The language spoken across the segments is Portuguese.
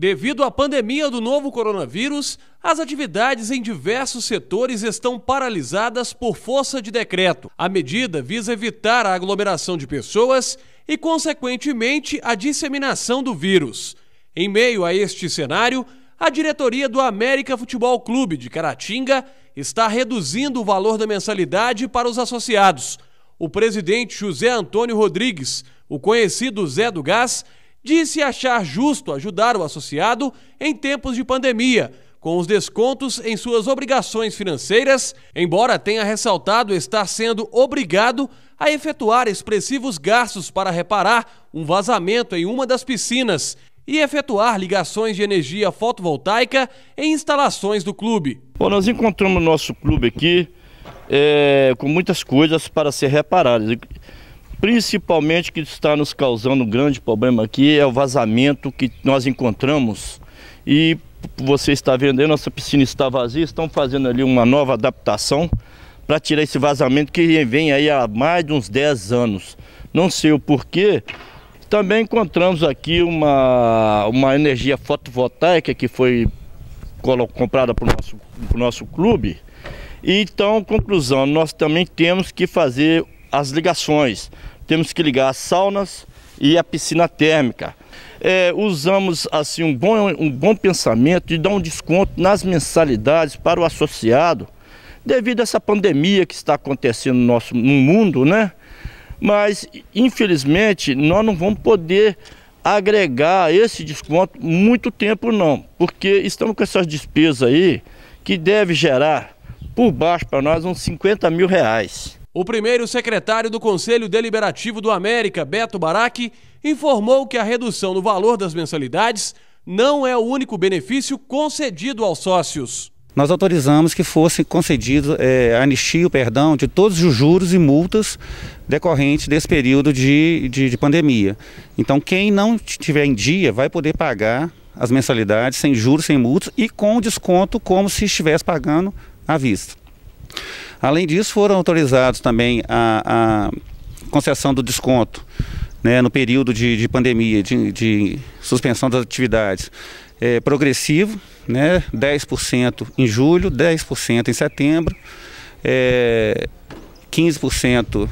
Devido à pandemia do novo coronavírus, as atividades em diversos setores estão paralisadas por força de decreto. A medida visa evitar a aglomeração de pessoas e, consequentemente, a disseminação do vírus. Em meio a este cenário, a diretoria do América Futebol Clube de Caratinga está reduzindo o valor da mensalidade para os associados. O presidente José Antônio Rodrigues, o conhecido Zé do Gás, disse achar justo ajudar o associado em tempos de pandemia, com os descontos em suas obrigações financeiras, embora tenha ressaltado estar sendo obrigado a efetuar expressivos gastos para reparar um vazamento em uma das piscinas e efetuar ligações de energia fotovoltaica em instalações do clube. Bom, nós encontramos nosso clube aqui é, com muitas coisas para ser reparadas. Principalmente que está nos causando um grande problema aqui é o vazamento que nós encontramos e você está vendo aí, nossa piscina está vazia, estão fazendo ali uma nova adaptação para tirar esse vazamento que vem aí há mais de uns 10 anos. Não sei o porquê. Também encontramos aqui uma, uma energia fotovoltaica que foi comprada para o nosso, nosso clube. E, então, conclusão, nós também temos que fazer as ligações. Temos que ligar as saunas e a piscina térmica. É, usamos assim um bom, um bom pensamento de dar um desconto nas mensalidades para o associado, devido a essa pandemia que está acontecendo no, nosso, no mundo, né? Mas, infelizmente, nós não vamos poder agregar esse desconto muito tempo não, porque estamos com essas despesas aí que deve gerar por baixo para nós uns 50 mil reais. O primeiro secretário do Conselho Deliberativo do América, Beto Baraque, informou que a redução no valor das mensalidades não é o único benefício concedido aos sócios. Nós autorizamos que fosse concedido é, anistia, perdão, de todos os juros e multas decorrentes desse período de, de, de pandemia. Então, quem não tiver em dia vai poder pagar as mensalidades sem juros, sem multas e com desconto, como se estivesse pagando à vista. Além disso, foram autorizados também a, a concessão do desconto né, no período de, de pandemia, de, de, suspensão das atividades, é, progressivo, né, 10% em julho, 10% em setembro, é, 15%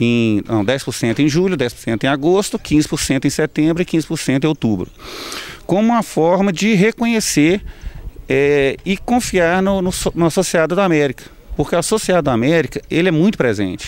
em, não, 10% em julho, 10% em agosto, 15% em setembro e 15% em outubro. Como uma forma de reconhecer é, e confiar no, no, no associado da América. Porque o associado à América, ele é muito presente.